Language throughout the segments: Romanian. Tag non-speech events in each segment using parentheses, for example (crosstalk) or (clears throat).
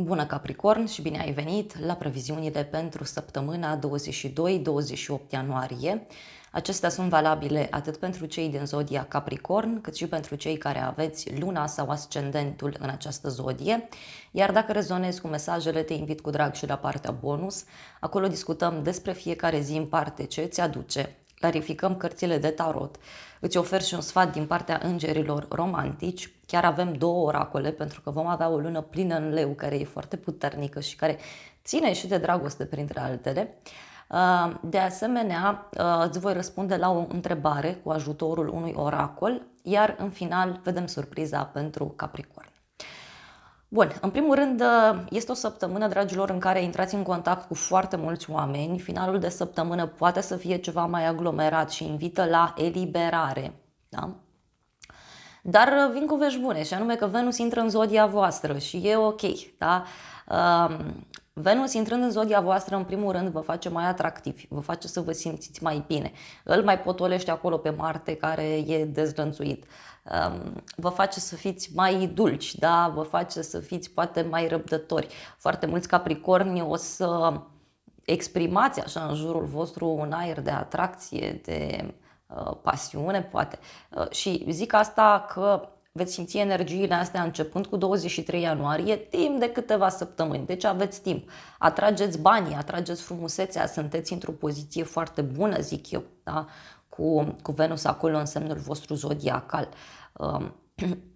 Bună Capricorn și bine ai venit la previziunile pentru săptămâna 22-28 ianuarie. Acestea sunt valabile atât pentru cei din zodia Capricorn, cât și pentru cei care aveți luna sau ascendentul în această zodie. Iar dacă rezonezi cu mesajele, te invit cu drag și la partea bonus. Acolo discutăm despre fiecare zi în parte ce îți aduce, clarificăm cărțile de tarot, îți ofer și un sfat din partea îngerilor romantici, Chiar avem două oracole pentru că vom avea o lună plină în leu care e foarte puternică și care ține și de dragoste printre altele. Uh, de asemenea, uh, îți voi răspunde la o întrebare cu ajutorul unui oracol, iar în final vedem surpriza pentru Capricorn. Bun, în primul rând, uh, este o săptămână, dragilor, în care intrați în contact cu foarte mulți oameni. Finalul de săptămână poate să fie ceva mai aglomerat și invită la eliberare. Da? Dar uh, vin cu vești bune și anume că Venus intră în zodia voastră și e ok. Da? Um, Venus intrând în zodia voastră, în primul rând, vă face mai atractivi, vă face să vă simțiți mai bine. Îl mai potolește acolo pe Marte, care e dezlănțuit. Um, vă face să fiți mai dulci, da? vă face să fiți poate mai răbdători. Foarte mulți capricorni o să exprimați așa în jurul vostru un aer de atracție, de uh, Uh, pasiune, poate. Uh, și zic asta că veți simți energiile astea începând cu 23 ianuarie, timp de câteva săptămâni. Deci aveți timp. Atrageți banii, atrageți frumusețea, sunteți într-o poziție foarte bună, zic eu, da? cu, cu Venus acolo în semnul vostru zodiacal. Um, (clears throat)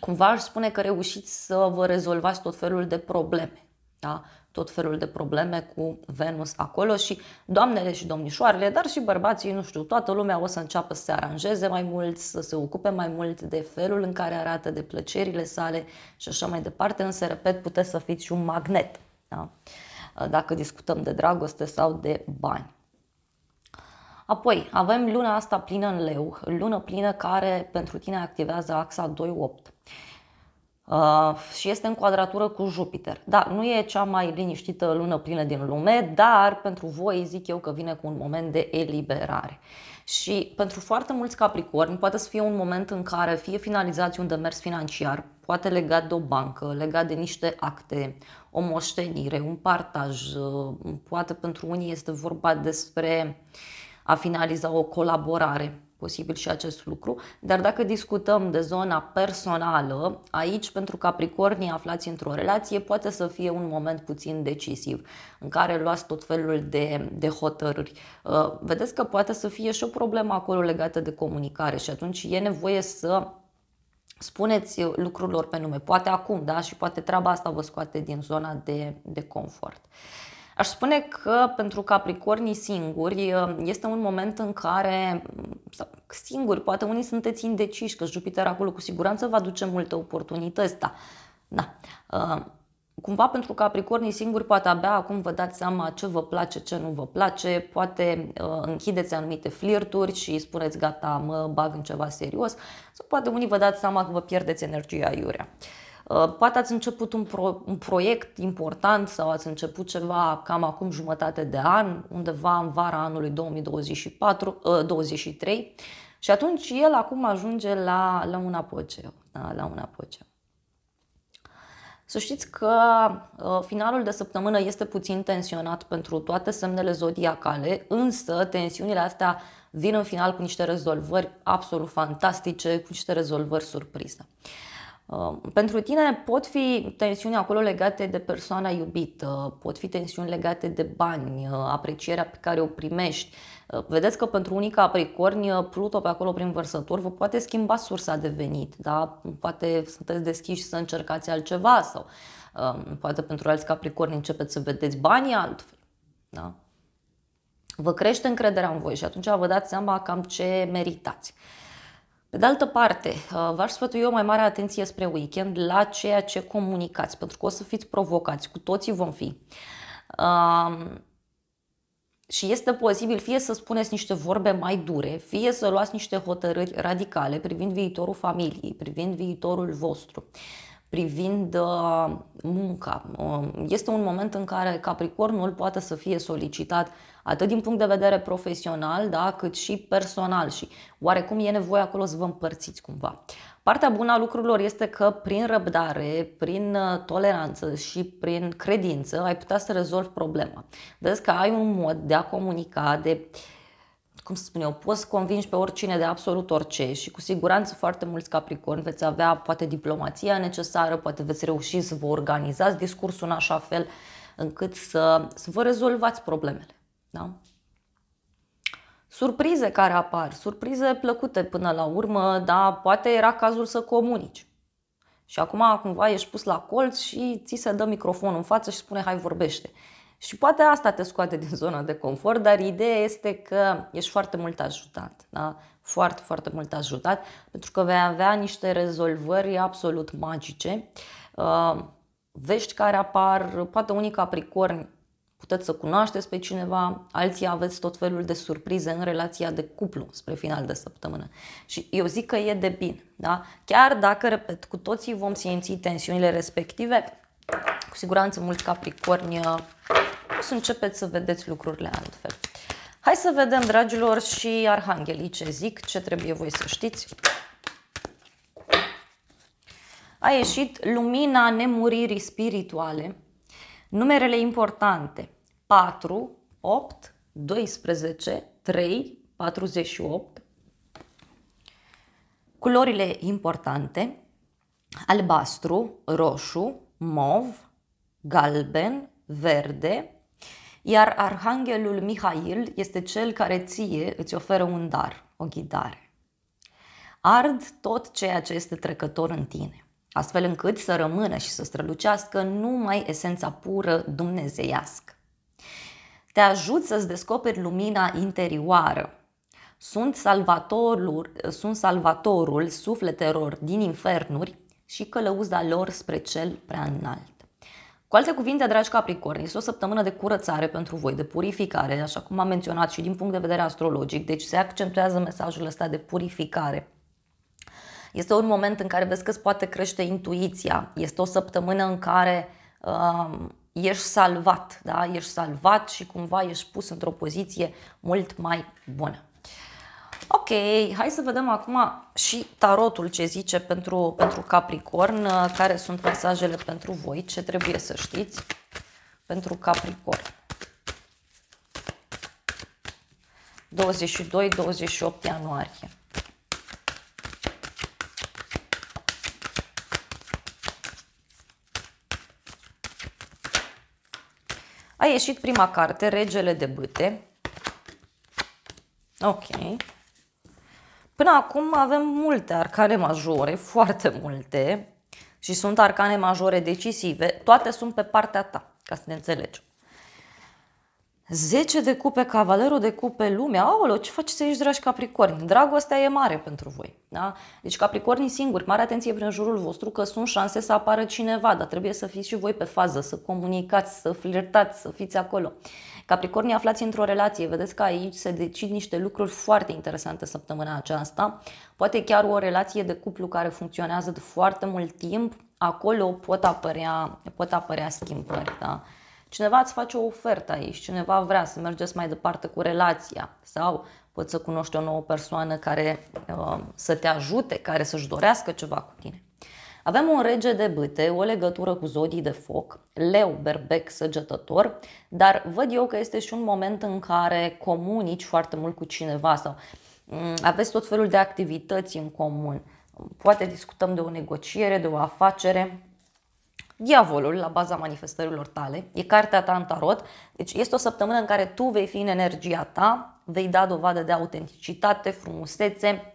cumva aș spune că reușiți să vă rezolvați tot felul de probleme da? tot felul de probleme cu Venus acolo și doamnele și domnișoarele, dar și bărbații, nu știu, toată lumea o să înceapă să se aranjeze mai mult, să se ocupe mai mult de felul în care arată, de plăcerile sale și așa mai departe, însă, repet, puteți să fiți și un magnet, da? dacă discutăm de dragoste sau de bani. Apoi, avem luna asta plină în leu, lună plină care pentru tine activează axa 2-8. Uh, și este în quadratură cu Jupiter. Da, nu e cea mai liniștită lună plină din lume, dar pentru voi zic eu că vine cu un moment de eliberare. Și pentru foarte mulți capricorni poate să fie un moment în care fie finalizați un demers financiar, poate legat de o bancă, legat de niște acte, o moștenire, un partaj, uh, poate pentru unii este vorba despre a finaliza o colaborare posibil și acest lucru, dar dacă discutăm de zona personală, aici pentru Capricornii aflați într-o relație poate să fie un moment puțin decisiv în care luați tot felul de, de hotărâri. Uh, vedeți că poate să fie și o problemă acolo legată de comunicare și atunci e nevoie să spuneți lucrurilor pe nume, poate acum, da, și poate treaba asta vă scoate din zona de, de confort. Aș spune că pentru Capricornii singuri este un moment în care, singuri, poate unii sunteți indeciși că Jupiter acolo cu siguranță va duce multe oportunități, da. da. Cumva pentru Capricornii singuri poate abia acum vă dați seama ce vă place, ce nu vă place, poate uh, închideți anumite flirturi și spuneți gata, mă bag în ceva serios, sau poate unii vă dați seama că vă pierdeți energia iurea. Uh, poate ați început un, pro, un proiect important sau ați început ceva cam acum jumătate de an, undeva în vara anului 2024, 2023 uh, și atunci el acum ajunge la, la un apogeu. Da, la un apogeu. Să știți că uh, finalul de săptămână este puțin tensionat pentru toate semnele zodiacale, însă tensiunile astea vin în final cu niște rezolvări absolut fantastice, cu niște rezolvări surpriză. Uh, pentru tine pot fi tensiuni acolo legate de persoana iubită, pot fi tensiuni legate de bani, uh, aprecierea pe care o primești. Uh, vedeți că pentru unii capricorni, Pluto pe acolo prin vărsător vă poate schimba sursa de venit, da? poate sunteți deschiși să încercați altceva sau poate pentru alți capricorni începeți să vedeți banii altfel. Da? Vă crește încrederea în voi și atunci vă dați seama cam ce meritați. Uh, pe de altă parte, uh, v-aș sfătui o mai mare atenție spre weekend la ceea ce comunicați, pentru că o să fiți provocați, cu toții vom fi. Um, și este posibil fie să spuneți niște vorbe mai dure, fie să luați niște hotărâri radicale privind viitorul familiei, privind viitorul vostru privind uh, munca. Uh, este un moment în care Capricornul poate să fie solicitat atât din punct de vedere profesional, da, cât și personal și oarecum e nevoie acolo să vă împărțiți cumva. Partea bună a lucrurilor este că prin răbdare, prin uh, toleranță și prin credință ai putea să rezolvi problema. Vezi că ai un mod de a comunica, de uh, cum să spun eu, poți convingi pe oricine de absolut orice și cu siguranță foarte mulți capricorni veți avea poate diplomația necesară, poate veți reuși să vă organizați discursul în așa fel încât să, să vă rezolvați problemele. Da? Surprize care apar, surprize plăcute până la urmă, dar poate era cazul să comunici. Și acum cumva ești pus la colț și ți se dă microfonul în față și spune hai vorbește. Uh, și poate asta te scoate din (laughs) zona de confort, dar ideea este că ești foarte mult ajutat, da? foarte, foarte mult ajutat, pentru că vei avea niște rezolvări absolut magice, uh, vești care apar, poate unii capricorni puteți să cunoașteți pe cineva, alții aveți tot felul de surprize în relația de cuplu spre final de săptămână. Și eu zic că e de bine, da? Chiar dacă, repet, cu toții vom simți tensiunile respective, cu siguranță mulți capricorni uh, o să începeți să vedeți lucrurile altfel. Hai să vedem, dragilor, și arhanghelii ce zic, ce trebuie voi să știți. A ieșit lumina nemuririi spirituale, numerele importante 4, 8, 12, 3, 48, culorile importante albastru, roșu, mov, galben, verde, iar Arhanghelul Mihail este cel care ție îți oferă un dar, o ghidare. Ard tot ceea ce este trecător în tine, astfel încât să rămână și să strălucească numai esența pură dumnezeiască. Te ajut să-ți descoperi lumina interioară. Sunt salvatorul, sunt salvatorul sufletelor din infernuri și călăuza lor spre cel prea înalt. Cu alte cuvinte, dragi Capricorni, este o săptămână de curățare pentru voi, de purificare, așa cum am menționat și din punct de vedere astrologic, deci se accentuează mesajul ăsta de purificare. Este un moment în care vezi că îți poate crește intuiția, este o săptămână în care uh, ești salvat, da? ești salvat și cumva ești pus într-o poziție mult mai bună. Ok, hai să vedem acum și tarotul ce zice pentru, pentru Capricorn, uh, care sunt mesajele pentru voi, ce trebuie să știți pentru Capricorn. 22-28 ianuarie. A ieșit prima carte, Regele de Bâte. Ok. Până acum avem multe arcane majore, foarte multe, și sunt arcane majore decisive, toate sunt pe partea ta, ca să ne înțelegi. 10 de cupe, cavalerul de cupe, lumea, aolo, ce faceți aici, dragi capricorni? Dragostea e mare pentru voi. Da? Deci capricornii singuri, mare atenție prin jurul vostru că sunt șanse să apară cineva, dar trebuie să fiți și voi pe fază, să comunicați, să flirtați, să fiți acolo. Uh, Capricornii aflați într-o relație, vedeți că aici se decid niște lucruri foarte interesante săptămâna aceasta. Poate chiar o relație de cuplu care funcționează de foarte mult timp, acolo pot apărea, pot apărea schimbări. Da? Cineva îți face o ofertă aici, cineva vrea să mergeți mai departe cu relația sau poți să cunoști o nouă persoană care uh, să te ajute, care să-și dorească ceva cu tine. Avem un rege de bâte, o legătură cu zodii de foc, leu, berbec, săgetător, dar văd eu că este și un moment în care comunici foarte mult cu cineva sau mm, aveți tot felul de activități în comun. Poate discutăm de o negociere, de o afacere, Diavolul, la baza manifestărilor tale, e cartea ta în tarot, deci este o săptămână în care tu vei fi în energia ta, vei da dovadă de autenticitate, frumusețe,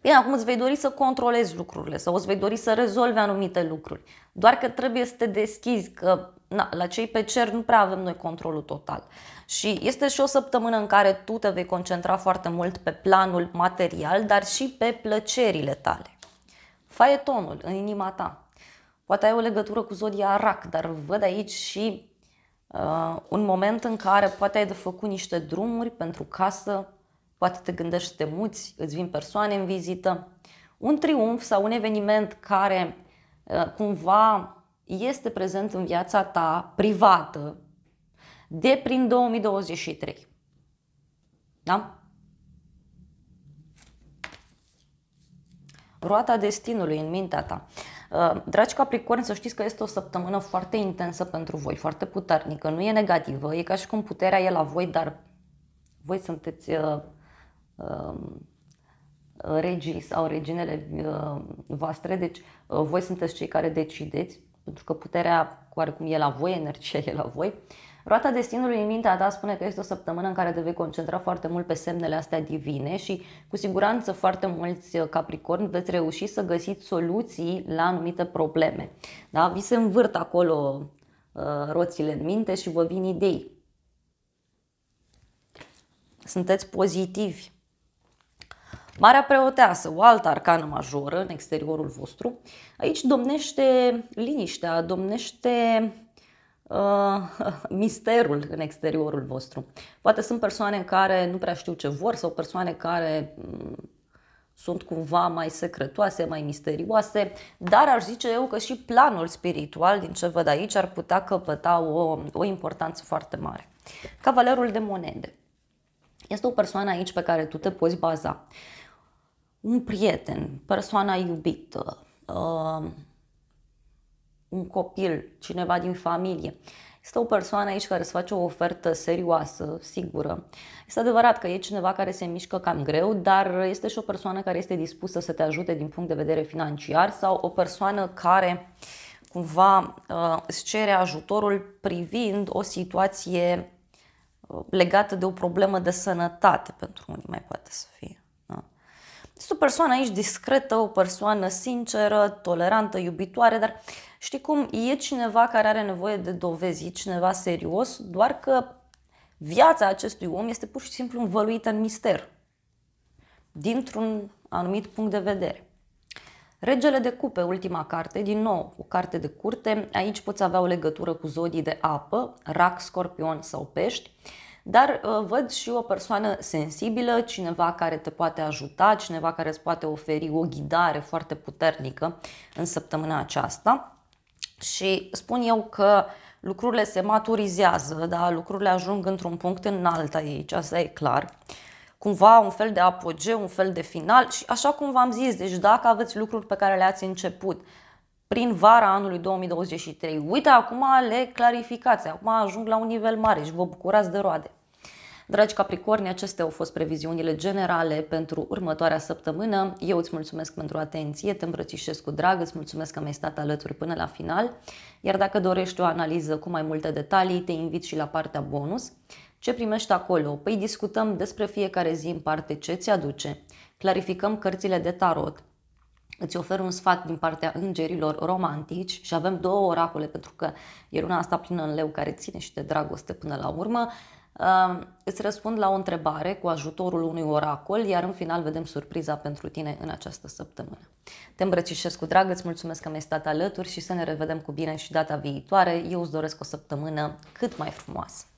Bine, acum îți vei dori să controlezi lucrurile sau îți vei dori să rezolvi anumite lucruri. Doar că trebuie să te deschizi, că na, la cei pe cer nu prea avem noi controlul total. Și este și o săptămână în care tu te vei concentra foarte mult pe planul material, dar și pe plăcerile tale. Faetonul în inima ta. Poate ai o legătură cu zodia rac, dar văd aici și uh, un moment în care poate ai de făcut niște drumuri pentru casă, poate te gândești să te muți, îți vin persoane în vizită. Un triumf sau un eveniment care uh, cumva este prezent în viața ta privată de prin 2023. Da? Roata destinului în mintea ta. Uh, dragi capricorni, să știți că este o săptămână foarte intensă pentru voi, foarte puternică, nu e negativă, e ca și cum puterea e la voi, dar voi sunteți uh, Um, regii sau reginele um, voastre, deci uh, voi sunteți cei care decideți, pentru că puterea cu oarecum e la voi, energia e la voi. Roata destinului în mintea ta spune că este o săptămână în care te vei concentra foarte mult pe semnele astea divine și cu siguranță foarte mulți uh, capricorn veți reuși să găsiți soluții la anumite probleme. Da? Vi se învârt acolo uh, roțile în minte și vă vin idei. Sunteți pozitivi Marea Preoteasă, o altă arcană majoră în exteriorul vostru, aici domnește liniștea, domnește uh, (laughs) misterul în exteriorul vostru. Poate sunt persoane care nu prea știu ce vor sau persoane care mm, sunt cumva mai secretoase, mai misterioase, dar aș zice eu că și planul spiritual, din ce văd aici, ar putea căpăta o, o importanță foarte mare. Cavalerul de monede. Este o persoană aici pe care tu te poți baza un prieten, persoana iubită, uh, un copil, cineva din familie. Este o persoană aici care îți face o ofertă serioasă, sigură. Este adevărat că e cineva care se mișcă cam greu, dar este și o persoană care este dispusă să te ajute din punct de vedere financiar sau o persoană care cumva uh, îți cere ajutorul privind o situație uh, legată de o problemă de sănătate pentru unii mai poate să fie. Este o persoană aici discretă, o persoană sinceră, tolerantă, iubitoare, dar știi cum, e cineva care are nevoie de dovezi, e cineva serios, doar că viața acestui om este pur și simplu învăluită în mister, dintr-un anumit punct de vedere. Regele de cupe, ultima carte, din nou, o carte de curte, aici poți avea o legătură cu zodii de apă, rac, scorpion sau pești dar uh, văd și o persoană sensibilă, cineva care te poate ajuta, cineva care îți poate oferi o ghidare foarte puternică în săptămâna aceasta. Și spun eu că lucrurile se maturizează, da? lucrurile ajung într-un punct înalt aici, asta e clar. Cumva un fel de apogeu, un fel de final și așa cum v-am zis, deci dacă aveți lucruri pe care le-ați început prin vara anului 2023, uite acum le clarificați, acum ajung la un nivel mare și vă bucurați de roade. Dragi Capricorni, acestea au fost previziunile generale pentru următoarea săptămână. Eu îți mulțumesc pentru atenție, te îmbrățișez cu drag, îți mulțumesc că mi-ai stat alături până la final. Iar dacă dorești o analiză cu mai multe detalii, te invit și la partea bonus. Ce primești acolo? Păi discutăm despre fiecare zi în parte ce ți aduce, clarificăm cărțile de tarot, îți ofer un sfat din partea îngerilor romantici și avem două oracole pentru că e luna asta plină în leu care ține și de dragoste până la urmă, Îți răspund la o întrebare cu ajutorul unui oracol, iar în final vedem surpriza pentru tine în această săptămână. Te îmbrățișez cu drag, îți mulțumesc că mi-ai stat alături și să ne revedem cu bine și data viitoare. Eu îți doresc o săptămână cât mai frumoasă.